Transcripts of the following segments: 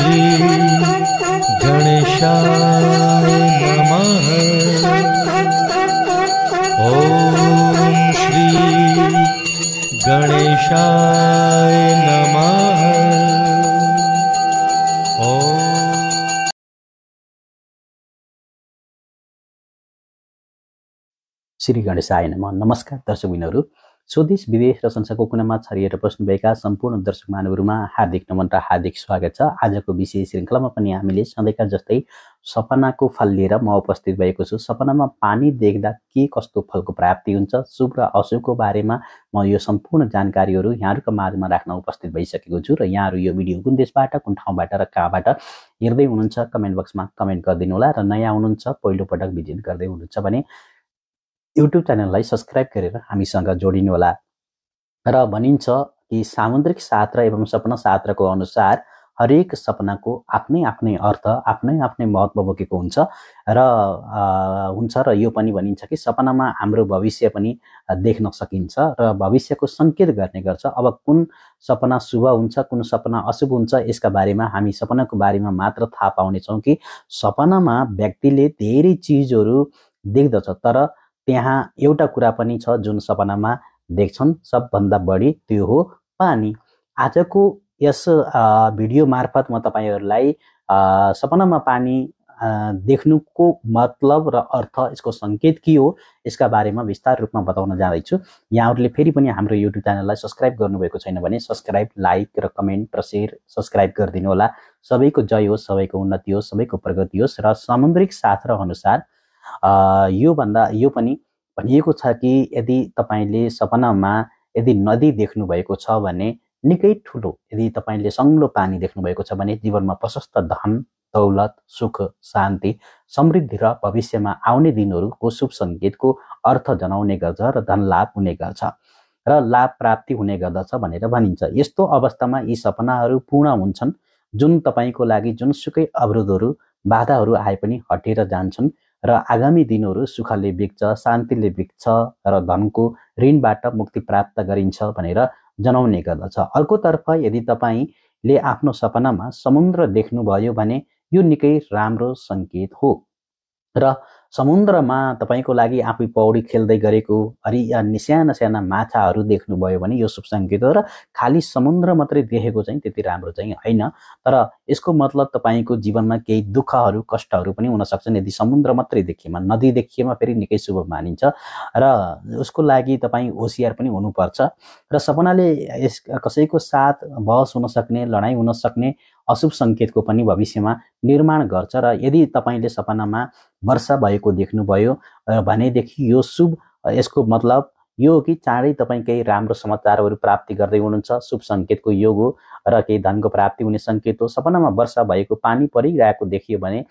श्री गणेशाय नमः ॐ श्री गणेशाय नमः श्री गणेशाय नमः नमस्कार दर्शक स्वदेश विदेश र संसारको कुनामा छरिएर बस्नुभएका सम्पूर्ण दर्शक मानवहरूमा हार्दिक नमन र हार्दिक स्वागत छ आजको विशेष श्रृङ्खलामा पनि हामीले सधैँका जस्तै सपनाको फल लिएर म उपस्थित भएको छु सपनामा पानी देख्दा के कस्तो फलको प्राप्ति हुन्छ शुभ र अशुभको बारेमा म यो सम्पूर्ण जानकारीहरू यहाँहरूको माझमा राख्न उपस्थित भइसकेको छु र यहाँहरू यो भिडियो कुन देशबाट कुन ठाउँबाट र कहाँबाट हेर्दै हुनुहुन्छ कमेन्ट बक्समा कमेन्ट गरिदिनु होला र नयाँ हुनुहुन्छ पहिलोपटक भिजिट गर्दै हुनुहुन्छ भने युट्युब च्यानललाई सब्सक्राइब गरेर हामीसँग जोडिनुहोला र भनिन्छ कि सामुद्रिक शास्त्र एवं सपना शास्त्रको अनुसार हरेक सपनाको आफ्नै आफ्नै अर्थ आफ्नै आफ्नै महत्त्व बोकेको हुन्छ र हुन्छ र यो पनि भनिन्छ कि सपनामा हाम्रो भविष्य पनि देख्न सकिन्छ र भविष्यको सङ्केत गर्ने गर्छ अब कुन सपना शुभ हुन्छ कुन सपना अशुभ हुन्छ यसका बारेमा हामी सपनाको बारेमा मात्र थाहा पाउनेछौँ कि सपनामा व्यक्तिले धेरै चिजहरू देख्दछ तर त्यहाँ एउटा कुरा पनि छ जुन सपनामा देख्छन् सबभन्दा बढी त्यो हो पानी आजको यस भिडियो मार्फत म तपाईँहरूलाई सपनामा पानी देख्नुको मतलब र अर्थ यसको सङ्केत के हो यसका बारेमा विस्तार रूपमा बताउन जाँदैछु यहाँहरूले फेरि पनि हाम्रो युट्युब च्यानललाई सब्सक्राइब गर्नुभएको छैन भने सब्सक्राइब लाइक र कमेन्ट र सेयर सब्सक्राइब गरिदिनु होला सबैको जय होस् सबैको उन्नति होस् सबैको प्रगति होस् र सामुद्रिक र अनुसार योभन्दा यो पनि भनिएको छ कि यदि तपाईँले सपनामा यदि नदी देख्नुभएको छ भने निकै ठुलो यदि तपाईँले सङ्लो पानी देख्नुभएको छ भने जीवनमा प्रशस्त धन दौलत सुख शान्ति समृद्धि र भविष्यमा आउने दिनहरूको शुभ सङ्केतको अर्थ जनाउने गर्छ र धन लाभ हुने गर्छ र लाभ प्राप्ति हुने गर्दछ भनेर भनिन्छ यस्तो अवस्थामा यी सपनाहरू पूर्ण हुन्छन् जुन तपाईँको लागि जुनसुकै अवरोधहरू बाधाहरू आए पनि हटेर जान्छन् र आगामी दिनहरू सुखले बिग्छ शान्तिले बिग्छ र धनको ऋणबाट मुक्ति प्राप्त गरिन्छ भनेर जनाउने गर्दछ अर्कोतर्फ यदि तपाईँले आफ्नो सपनामा समुद्र देख्नुभयो भने यो निकै राम्रो सङ्केत हो र समुद्रमा तपाईँको लागि आफै पौडी खेल्दै गरेको हरि या साना साना माछाहरू देख्नुभयो भने यो शुभ सङ्केत हो र खालि समुद्र मात्रै देखेको चाहिँ त्यति राम्रो चाहिँ होइन तर यसको मतलब तपाईँको जीवनमा केही दुःखहरू कष्टहरू पनि हुनसक्छन् यदि समुद्र मात्रै देखिएमा नदी देखिएमा फेरि निकै शुभ मानिन्छ र उसको लागि तपाईँ होसियार पनि हुनुपर्छ र सपनाले यस कसैको साथ बहस हुनसक्ने लडाइँ हुनसक्ने अशुभ सङ्केतको पनि भविष्यमा निर्माण गर्छ र यदि तपाईँले सपनामा वर्षा भएको देख्नुभयो भनेदेखि यो शुभ यसको मतलब यो हो कि चाँडै तपाईँ केही राम्रो समाचारहरू प्राप्ति गर्दै हुनुहुन्छ शुभ सङ्केतको योग हो र केही धनको प्राप्ति हुने सङ्केत हो सपनामा वर्षा भएको पानी परिरहेको देखियो भने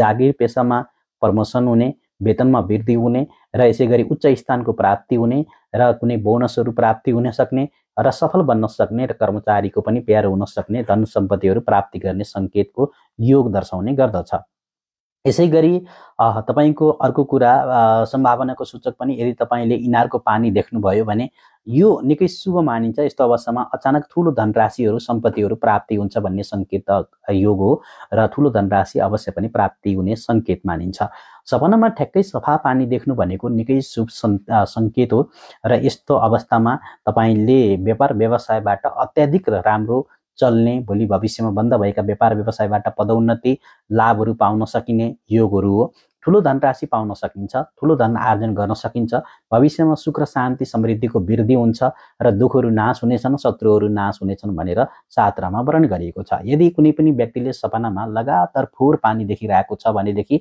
जागिर पेसामा प्रमोसन हुने वेतनमा वृद्धि हुने र यसै गरी उच्च स्थानको प्राप्ति हुने र कुनै बोनसहरू प्राप्ति हुन सक्ने र सफल बन्न सक्ने र कर्मचारीको पनि प्यारो हुन सक्ने धन सम्पत्तिहरू प्राप्ति गर्ने सङ्केतको योग दर्शाउने गर्दछ यसै गरी तपाईँको अर्को कुरा सम्भावनाको सूचक पनि यदि तपाईँले इनारको पानी देख्नुभयो भने यो निकै शुभ मानिन्छ यस्तो अवस्थामा अचानक ठुलो धनराशिहरू सम्पत्तिहरू प्राप्ति हुन्छ भन्ने सङ्केत योग हो र ठुलो धनराशि अवश्य पनि प्राप्ति हुने सङ्केत मानिन्छ सपनामा ठ्याक्कै सफा पानी देख्नु भनेको निकै शुभ सङ्केत हो र यस्तो अवस्थामा तपाईँले व्यापार व्यवसायबाट अत्याधिक र राम्रो चल्ने भोलि भविष्यमा बन्द भएका व्यापार व्यवसायबाट पदोन्नति लाभहरू पाउन सकिने योगहरू हो ठुलो धनराशि पाउन सकिन्छ ठुलो धन आर्जन गर्न सकिन्छ भविष्यमा सुख र शान्ति समृद्धिको वृद्धि हुन्छ र दुःखहरू नाश हुनेछन् शत्रुहरू नाश हुनेछन् भनेर सात्रामा वर्णन गरिएको छ यदि कुनै पनि व्यक्तिले सपनामा लगातार फोहोर पानी देखिरहेको छ भनेदेखि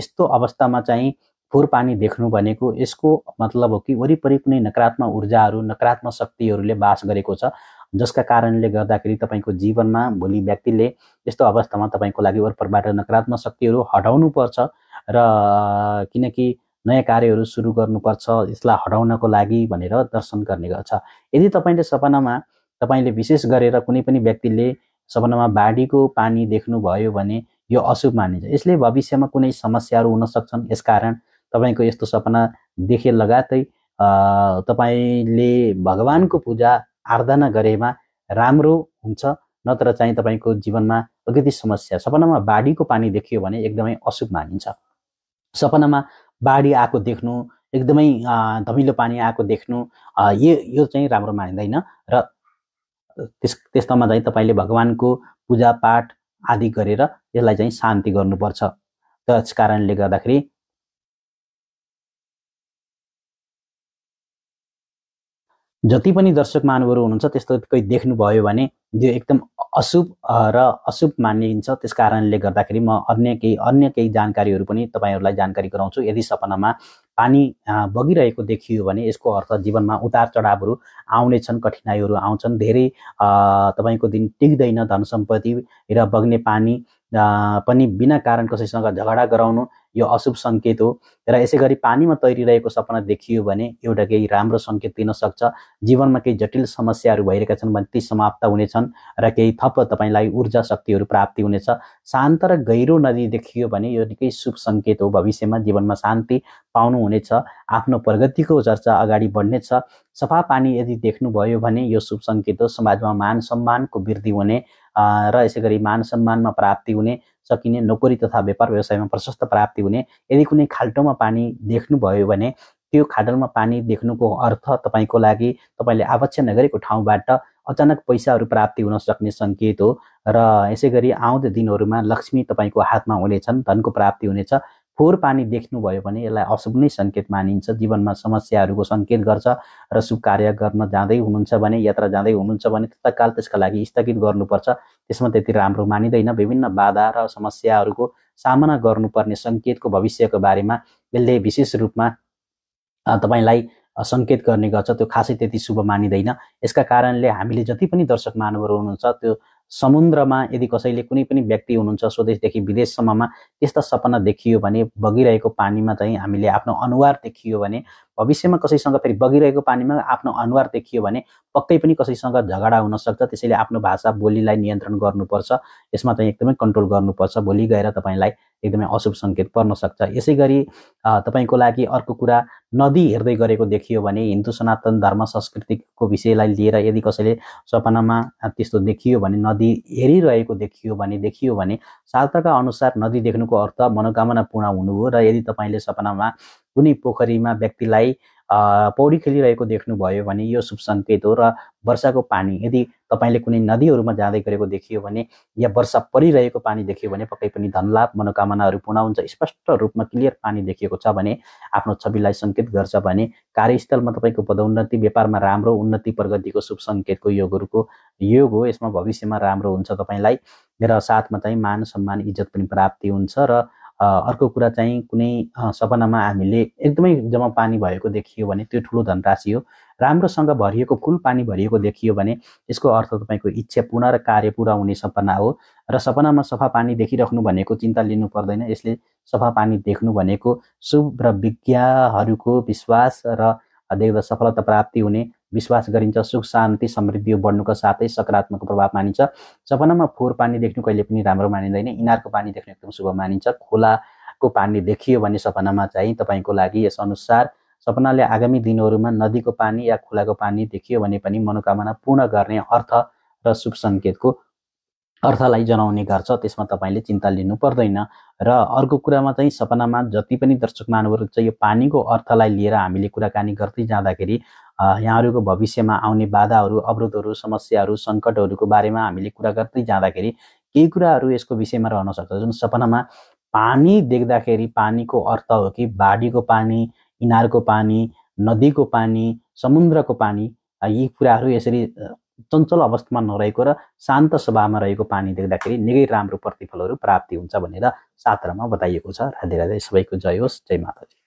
यस्तो अवस्थामा चाहिँ फोहोर पानी देख्नु भनेको यसको मतलब हो कि वरिपरि कुनै नकारात्मक ऊर्जाहरू नकारात्मक शक्तिहरूले बास गरेको छ जसका कारणले गर्दाखेरि तपाईँको जीवनमा भोलि व्यक्तिले यस्तो अवस्थामा तपाईँको लागि वरपरबाट नकारात्मक शक्तिहरू हटाउनुपर्छ र किनकि नयाँ कार्यहरू सुरु गर्नुपर्छ यसलाई हटाउनको लागि भनेर दर्शन गर्ने गर्छ यदि तपाईँले सपनामा तपाईँले विशेष गरेर कुनै पनि व्यक्तिले सपनामा बाढीको पानी देख्नुभयो भने यो अशुभ मानिन्छ यसले भविष्यमा कुनै समस्याहरू हुन सक्छन् यसकारण तपाईँको यस्तो सपना देखे लगातै तपाईँले भगवान्को पूजा आराधना गरेमा राम्रो हुन्छ नत्र चाहिँ तपाईँको जीवनमा अलिकति समस्या सपनामा बाढीको पानी देखियो भने एकदमै अशुभ मानिन्छ सपनामा बाढी आएको देख्नु एकदमै धमिलो पानी आएको देख्नु यो यो चाहिँ राम्रो मानिँदैन र त्यस त्यस्तामा चाहिँ तपाईँले भगवान्को पूजापाठ आदि गरेर यसलाई चाहिँ शान्ति गर्नुपर्छ त्यस कारणले गर्दाखेरि जति पनि दर्शक महानुभावहरू हुनुहुन्छ त्यस्तो कोही देख्नुभयो भने यो एकदम अशुभ र अशुभ मानिन्छ त्यस कारणले गर्दाखेरि म अन्य केही अन्य केही जानकारीहरू पनि तपाईँहरूलाई जानकारी गराउँछु यदि सपनामा पानी बगिरहेको देखियो भने यसको अर्थ जीवनमा उतार चढावहरू छन् कठिनाइहरू आउँछन् धेरै तपाईँको दिन टिक्दैन धन सम्पत्ति र बग्ने पानी पनि बिना कारण कसैसँग झगडा गराउनु यो अशुभ सङ्केत हो र यसै गरी पानीमा तैरिरहेको सपना देखियो भने एउटा केही राम्रो सङ्केत दिन सक्छ जीवनमा केही जटिल समस्याहरू भइरहेका छन् भने ती समाप्त हुनेछन् र केही थप तपाईँलाई ऊर्जा शक्तिहरू प्राप्ति हुनेछ शान्त र गहिरो नदी देखियो भने यो निकै शुभ सङ्केत हो भविष्यमा जीवनमा शान्ति पाउनुहुनेछ आफ्नो प्रगतिको चर्चा अगाडि बढ्नेछ सफा पानी यदि देख्नुभयो भने यो शुभ सङ्केत हो समाजमा मान सम्मानको वृद्धि हुने र यसै गरी मान सम्मानमा प्राप्ति हुने सकिने नोकरी तथा व्यापार व्यवसायमा प्रशस्त प्राप्ति हुने यदि कुनै खाल्टोमा पानी देख्नुभयो भने त्यो खाडलमा पानी देख्नुको अर्थ तपाईँको लागि तपाईँले आवश्यक नगरेको ठाउँबाट अचानक पैसाहरू प्राप्ति हुन सक्ने सङ्केत हो र यसै गरी आउँदो दिनहरूमा लक्ष्मी तपाईँको हातमा हुनेछन् धनको प्राप्ति हुनेछ फोहोर पानी देख्नुभयो भने यसलाई अशुभ नै सङ्केत मानिन्छ जीवनमा समस्याहरूको सङ्केत गर्छ र शुभ कार्य गर्न जाँदै हुनुहुन्छ भने यात्रा जाँदै हुनुहुन्छ भने तत्काल त्यसका लागि स्थगित गर्नुपर्छ त्यसमा त्यति राम्रो मानिँदैन विभिन्न बाधा र समस्याहरूको सामना गर्नुपर्ने सङ्केतको भविष्यको बारेमा यसले विशेष रूपमा तपाईँलाई सङ्केत गर्ने गर्छ त्यो खासै त्यति शुभ मानिँदैन यसका कारणले हामीले जति पनि दर्शक महानुभावहरू हुनुहुन्छ त्यो समुद्रमा यदि कसैले कुनै पनि व्यक्ति हुनुहुन्छ स्वदेशदेखि विदेशसम्ममा त्यस्ता सपना देखियो भने बगिरहेको पानीमा चाहिँ हामीले आफ्नो अनुहार देखियो भने भविष्यमा कसैसँग फेरि बगिरहेको पानीमा आफ्नो अनुहार देखियो भने पक्कै पनि कसैसँग झगडा हुनसक्छ त्यसैले आफ्नो भाषा बोलीलाई नियन्त्रण गर्नुपर्छ यसमा चाहिँ एकदमै कन्ट्रोल गर्नुपर्छ भोलि गएर तपाईँलाई एकदमै अशुभ सङ्केत पर्न सक्छ यसै गरी तपाईँको लागि अर्को कुरा नदी हेर्दै गरेको देखियो भने हिन्दू सनातन धर्म संस्कृतिको विषयलाई लिएर यदि कसैले सपनामा त्यस्तो देखियो भने नदी हेरिरहेको देखियो भने देखियो भने शास्त्रका अनुसार नदी देख्नुको अर्थ मनोकामना पूर्ण हुनु हो र यदि तपाईँले सपनामा कुनै पोखरीमा व्यक्तिलाई पौडी खेलिरहेको देख्नुभयो भने यो शुभ सङ्केत हो र वर्षाको पानी यदि तपाईँले कुनै नदीहरूमा जाँदै गरेको देखियो भने या वर्षा परिरहेको पानी देखियो भने पक्कै पनि धनलाभ मनोकामनाहरू पूर्ण हुन्छ स्पष्ट रूपमा क्लियर पानी देखिएको छ भने आफ्नो छविलाई सङ्केत गर्छ भने कार्यस्थलमा तपाईँको पदोन्नति व्यापारमा राम्रो उन्नति प्रगतिको शुभ सङ्केतको योगहरूको योग हो यसमा भविष्यमा राम्रो हुन्छ तपाईँलाई र साथमा चाहिँ मान सम्मान इज्जत पनि प्राप्ति हुन्छ र अर्को कुरा चाहिँ कुनै सपनामा हामीले एकदमै जम्मा पानी भएको देखियो भने त्यो ठुलो धनराशि हो राम्रोसँग भरिएको फुल पानी भरिएको देखियो भने यसको अर्थ तपाईँको इच्छा पूर्ण र कार्य पुरा हुने सपना हो र सपनामा सफा पानी देखिराख्नु भनेको चिन्ता लिनु पर्दैन यसले सफा पानी देख्नु भनेको शुभ र विज्ञाहरूको विश्वास र देख्दा सफलता प्राप्ति हुने विश्वास गरिन्छ सुख शान्ति समृद्धि बढ्नुको साथै सकारात्मक प्रभाव मानिन्छ सपनामा फोहोर पानी देख्नु कहिले पनि राम्रो मानिँदैन इनारको पानी देख्नु एकदम शुभ मानिन्छ खोलाको पानी देखियो भने सपनामा चाहिँ तपाईँको लागि यस अनुसार सपनाले आगामी दिनहरूमा नदीको पानी या खोलाको पानी देखियो भने पनि मनोकामना पूर्ण गर्ने अर्थ र शुभ सङ्केतको अर्थलाई जनाउने गर्छ त्यसमा तपाईँले चिन्ता लिनु पर्दैन र अर्को कुरामा चाहिँ सपनामा जति पनि दर्शक मानवहरू चाहिँ यो पानीको अर्थलाई लिएर हामीले कुराकानी गर्दै जाँदाखेरि यहाँहरूको भविष्यमा आउने बाधाहरू अवरोधहरू समस्याहरू सङ्कटहरूको बारेमा हामीले कुरा गर्दै जाँदाखेरि केही कुराहरू यसको विषयमा रहन सक्छ जुन सपनामा पानी देख्दाखेरि पानीको अर्थ हो कि बाढीको पानी इनारको पानी नदीको पानी समुद्रको पानी यी कुराहरू यसरी चञ्चल अवस्थामा नरहेको र शान्त स्वभावमा रहेको पानी देख्दाखेरि निकै राम्रो प्रतिफलहरू प्राप्ति हुन्छ भनेर सात्रमा बताइएको छ राधे राधे सबैको जय होस् जय माताजी